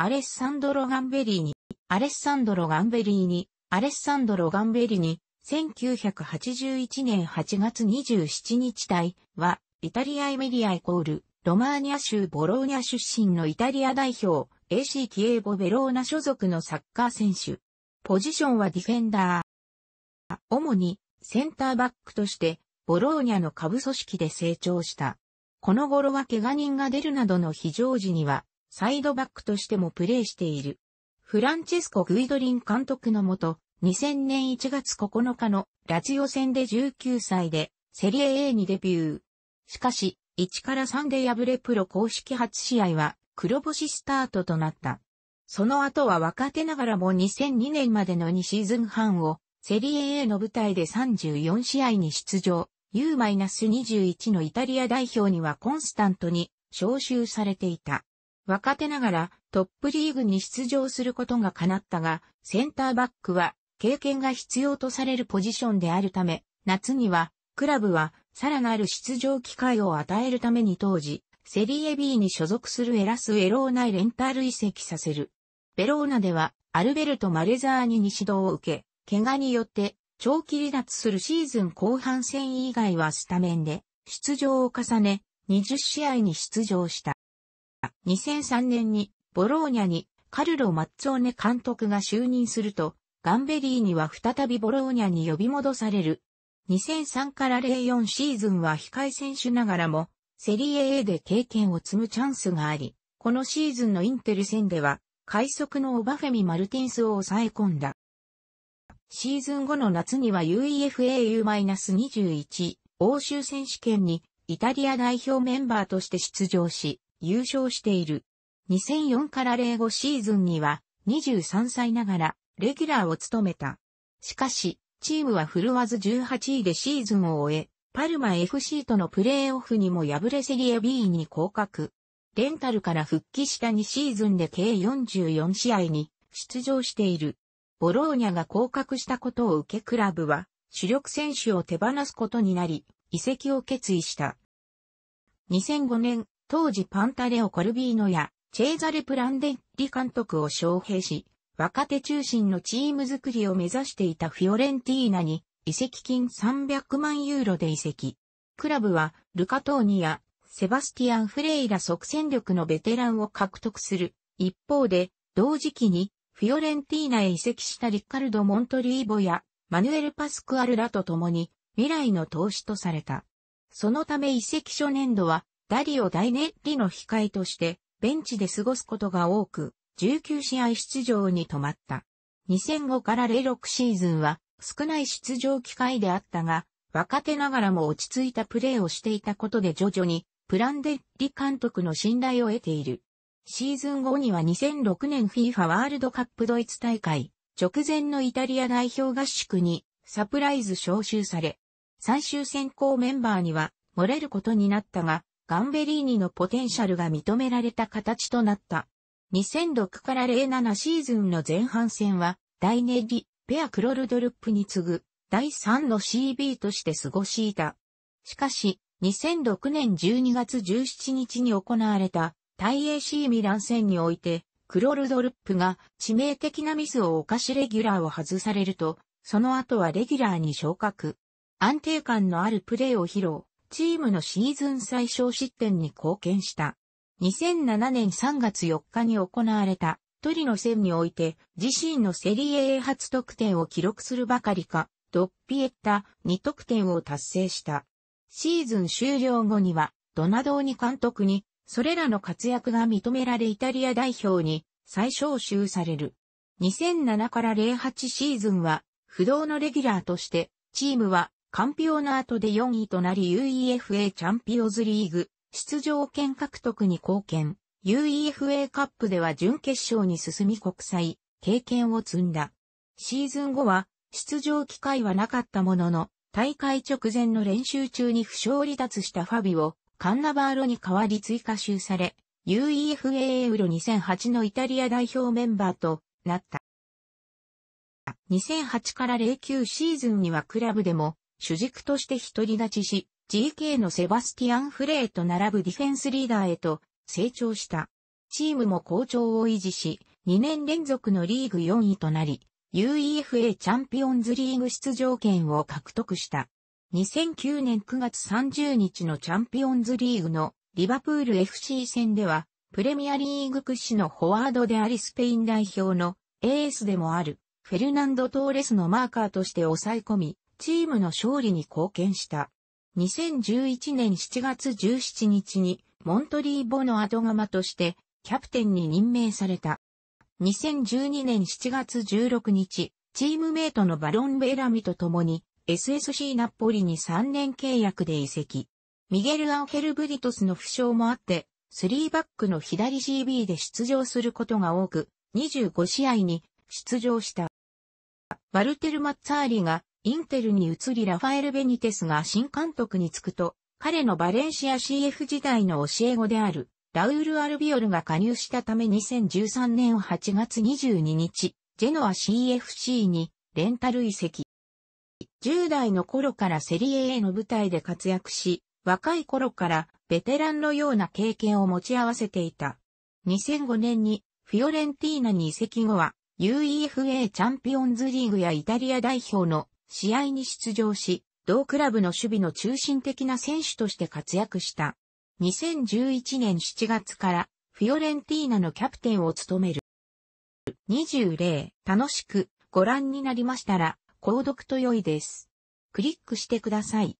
アレッサンドロ・ガンベリーニ、アレッサンドロ・ガンベリーニ、アレッサンドロ・ガンベリーニ、1981年8月27日体は、イタリア・エメリアイコール、ロマーニャ州ボローニャ出身のイタリア代表、AC キエーボ・ベローナ所属のサッカー選手。ポジションはディフェンダー。主に、センターバックとして、ボローニャの下部組織で成長した。この頃は怪我人が出るなどの非常時には、サイドバックとしてもプレーしている。フランチェスコ・グイドリン監督のもと、2000年1月9日のラジオ戦で19歳でセリエ A にデビュー。しかし、1から3で敗れプロ公式初試合は黒星スタートとなった。その後は若手ながらも2002年までの2シーズン半をセリエ A の舞台で34試合に出場。U-21 のイタリア代表にはコンスタントに招集されていた。若手ながらトップリーグに出場することが叶ったが、センターバックは経験が必要とされるポジションであるため、夏にはクラブはさらなる出場機会を与えるために当時、セリエ B に所属するエラス・エローナへレンタル移籍させる。ベローナではアルベルト・マレザーニに指導を受け、怪我によって長期離脱するシーズン後半戦以外はスタメンで出場を重ね、20試合に出場した。2003年にボローニャにカルロ・マッツォーネ監督が就任すると、ガンベリーには再びボローニャに呼び戻される。2003から04シーズンは控え選手ながらも、セリエ A で経験を積むチャンスがあり、このシーズンのインテル戦では、快速のオバフェミ・マルティンスを抑え込んだ。シーズン後の夏には UEFAU-21 欧州選手権にイタリア代表メンバーとして出場し、優勝している。2004から05シーズンには23歳ながらレギュラーを務めた。しかし、チームは振るわず18位でシーズンを終え、パルマ FC とのプレーオフにも敗れセリエ B に降格。レンタルから復帰した2シーズンで計44試合に出場している。ボローニャが降格したことを受けクラブは主力選手を手放すことになり、移籍を決意した。2005年当時パンタレオ・コルビーノやチェーザレ・プランデッリ監督を招聘し、若手中心のチーム作りを目指していたフィオレンティーナに移籍金300万ユーロで移籍。クラブはルカトーニやセバスティアン・フレイラ即戦力のベテランを獲得する。一方で同時期にフィオレンティーナへ移籍したリッカルド・モントリーボやマヌエル・パスクアルらと共に未来の投資とされた。そのため移籍初年度はダリオ大熱リの控えとして、ベンチで過ごすことが多く、19試合出場に止まった。2005から06シーズンは少ない出場機会であったが、若手ながらも落ち着いたプレーをしていたことで徐々にプランデッリ監督の信頼を得ている。シーズン後には2006年 FIFA ワールドカップドイツ大会直前のイタリア代表合宿にサプライズ招集され、最終選考メンバーには漏れることになったが、ガンベリーニのポテンシャルが認められた形となった。2006から07シーズンの前半戦は、大イネリ、ペアクロルドルップに次ぐ、第3の CB として過ごしいた。しかし、2006年12月17日に行われた、タイ AC ミラン戦において、クロルドルップが致命的なミスを犯しレギュラーを外されると、その後はレギュラーに昇格。安定感のあるプレーを披露。チームのシーズン最小失点に貢献した。2007年3月4日に行われたトリノ戦において自身のセリエ A 初得点を記録するばかりか、ドッピエッタ2得点を達成した。シーズン終了後にはドナドーニ監督にそれらの活躍が認められイタリア代表に再招集される。2007から08シーズンは不動のレギュラーとしてチームはカンピオナートで4位となり UEFA チャンピオズリーグ出場権獲得に貢献。UEFA カップでは準決勝に進み国際経験を積んだ。シーズン後は出場機会はなかったものの大会直前の練習中に負傷離脱したファビをカンナバーロに代わり追加集され UEFA エウロ2008のイタリア代表メンバーとなった。2008から09シーズンにはクラブでも主軸として独り立ちし、GK のセバスティアン・フレーと並ぶディフェンスリーダーへと成長した。チームも好調を維持し、2年連続のリーグ4位となり、UEFA チャンピオンズリーグ出場権を獲得した。2009年9月30日のチャンピオンズリーグのリバプール FC 戦では、プレミアリーグ屈指のフォワードでありスペイン代表のエースでもあるフェルナンド・トーレスのマーカーとして抑え込み、チームの勝利に貢献した。2011年7月17日にモントリー・ボの後釜としてキャプテンに任命された。2012年7月16日、チームメイトのバロン・ベラミと共に SSC ナポリに3年契約で移籍。ミゲル・アンヘル・ブリトスの負傷もあって、3バックの左 CB で出場することが多く、25試合に出場した。バルテル・マッツァーリがインテルに移りラファエル・ベニテスが新監督に就くと、彼のバレンシア CF 時代の教え子である、ラウール・アルビオルが加入したため2013年8月22日、ジェノア CFC にレンタル移籍。10代の頃からセリエ A の舞台で活躍し、若い頃からベテランのような経験を持ち合わせていた。2005年にフィオレンティーナに移籍後は UEFA チャンピオンズリーグやイタリア代表の試合に出場し、同クラブの守備の中心的な選手として活躍した。2011年7月からフィオレンティーナのキャプテンを務める。20例、楽しくご覧になりましたら、購読と良いです。クリックしてください。